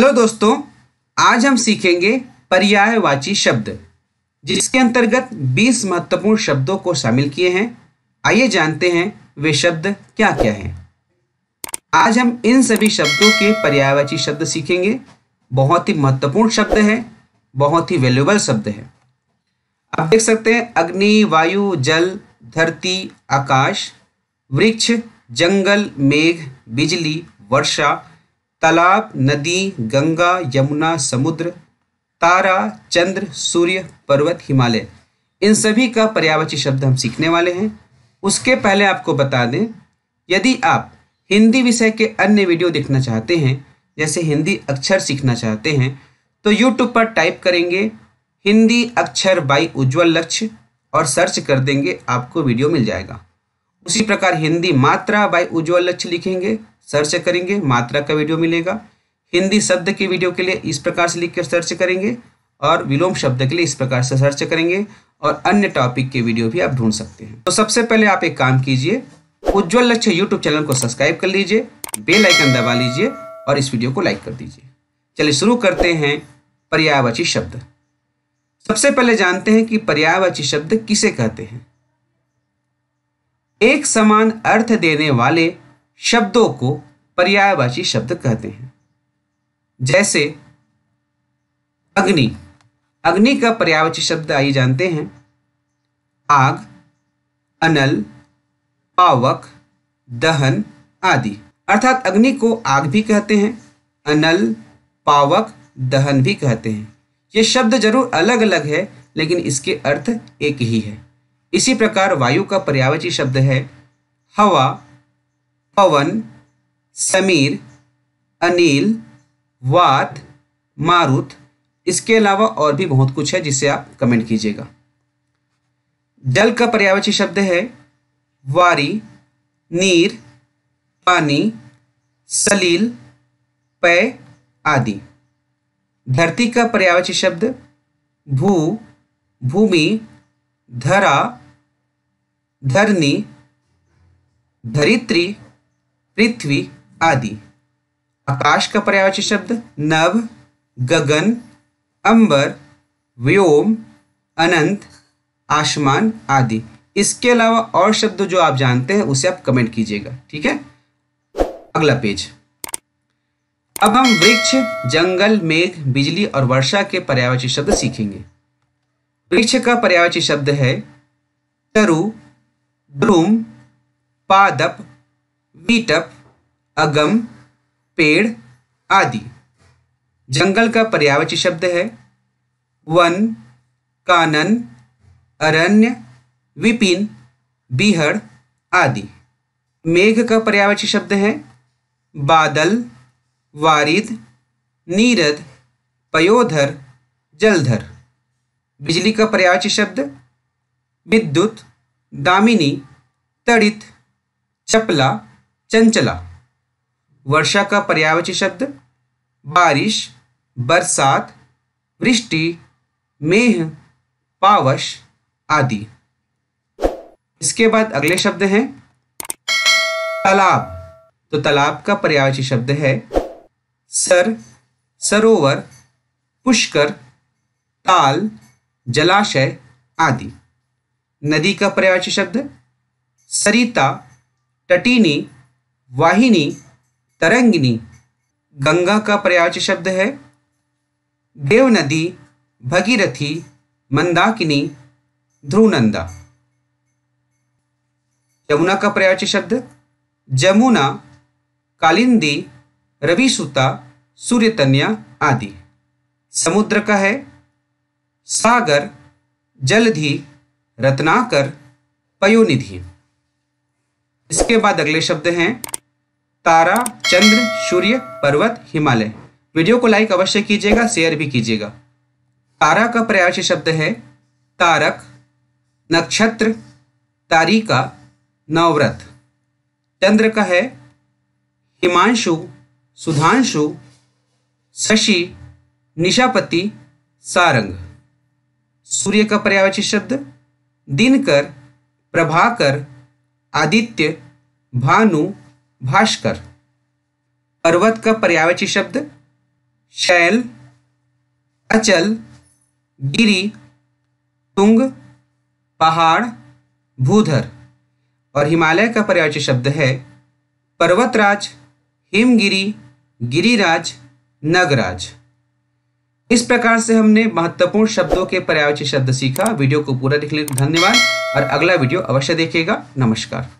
hello दोस्तों आज हम सीखेंगे पर्यायवाची शब्द जिसके अंतर्गत 20 महत्वपूर्ण शब्दों को शामिल किए हैं आइए जानते हैं वे शब्द क्या क्या हैं आज हम इन सभी शब्दों के पर्यायवाची शब्द सीखेंगे बहुत ही महत्वपूर्ण शब्द है बहुत ही वैल्यूबल शब्द है आप देख सकते हैं अग्नि वायु जल धरती आकाश वृक्ष जंगल मेघ बिजली वर्षा तालाब नदी गंगा यमुना समुद्र तारा चंद्र सूर्य पर्वत हिमालय इन सभी का पर्यावाची शब्द हम सीखने वाले हैं उसके पहले आपको बता दें यदि आप हिंदी विषय के अन्य वीडियो देखना चाहते हैं जैसे हिंदी अक्षर सीखना चाहते हैं तो यूट्यूब पर टाइप करेंगे हिंदी अक्षर बाई उज्ज्वल लक्ष्य और सर्च कर देंगे आपको वीडियो मिल जाएगा उसी प्रकार हिंदी मात्रा बाई उज्ज्वल लक्ष्य लिखेंगे सर्च करेंगे मात्रा का वीडियो मिलेगा हिंदी शब्द के वीडियो के लिए इस प्रकार से लिख कर सर्च करेंगे और विलोम शब्द के लिए इस प्रकार से सर्च करेंगे और अन्य टॉपिक के वीडियो भी आप ढूंढ सकते हैं तो सबसे पहले आप एक काम कीजिए उज्जवल लक्ष्य यूट्यूब चैनल को सब्सक्राइब कर लीजिए बेल आइकन दबा लीजिए और इस वीडियो को लाइक कर दीजिए चलिए शुरू करते हैं पर्यायवाची शब्द सबसे पहले जानते हैं कि पर्यायवाची शब्द किसे कहते हैं एक समान अर्थ देने वाले शब्दों को पर्यायवाची शब्द कहते हैं जैसे अग्नि अग्नि का पर्यायवाची शब्द आइए जानते हैं आग अनल पावक दहन आदि अर्थात अग्नि को आग भी कहते हैं अनल पावक दहन भी कहते हैं ये शब्द जरूर अलग अलग है लेकिन इसके अर्थ एक ही है इसी प्रकार वायु का पर्यावची शब्द है हवा पवन समीर अनिल वात मारुत इसके अलावा और भी बहुत कुछ है जिसे आप कमेंट कीजिएगा जल का पर्यावाची शब्द है वारी नीर पानी सलील पय आदि धरती का पर्यावाची शब्द भू भूमि धरा धरनी धरित्री पृथ्वी आदि आकाश का पर्यायवाची शब्द नव गगन अंबर व्योम अनंत आसमान आदि इसके अलावा और शब्द जो आप जानते हैं उसे आप कमेंट कीजिएगा ठीक है अगला पेज अब हम वृक्ष जंगल मेघ बिजली और वर्षा के पर्यायवाची शब्द सीखेंगे वृक्ष का पर्यायवाची शब्द है तरु द्रुम पादप बीटअप अगम पेड़ आदि जंगल का पर्यावाची शब्द है वन कानन अरण्य विपिन बीहड़ आदि मेघ का पर्यावाची शब्द है बादल वारिद नीरद पयोधर जलधर बिजली का पर्यावाची शब्द विद्युत दामिनी तड़ित चपला चंचला वर्षा का पर्यायवाची शब्द बारिश बरसात वृष्टि मेह पावश आदि इसके बाद अगले शब्द हैं तालाब तो तालाब का पर्यायवाची शब्द है सर सरोवर पुष्कर ताल जलाशय आदि नदी का पर्यायवाची शब्द सरिता टटीनी वाहिनी तरंगिनी गंगा का पर्याच शब्द है देव नदी भगीरथी मंदाकिनी ध्रुवनंदा यमुना का पर्याच शब्द जमुना कालिंदी रविसुता सूर्यतन्या आदि समुद्र का है सागर जलधि रत्नाकर पयोनिधि इसके बाद अगले शब्द हैं तारा चंद्र सूर्य पर्वत हिमालय वीडियो को लाइक अवश्य कीजिएगा शेयर भी कीजिएगा तारा का पर्यायवाची शब्द है तारक नक्षत्र तारिका नवव्रत चंद्र का है हिमांशु सुधांशु शशि निशापति सारंग सूर्य का पर्यायवाची शब्द दिनकर प्रभाकर आदित्य भानु भास्कर पर्वत का पर्यावची शब्द शैल अचल गिरी तुंग पहाड़ भूधर और हिमालय का पर्यावची शब्द है पर्वतराज हिमगिरी गिरिराज नगराज इस प्रकार से हमने महत्वपूर्ण शब्दों के पर्यावची शब्द सीखा वीडियो को पूरा देखने धन्यवाद और अगला वीडियो अवश्य देखिएगा नमस्कार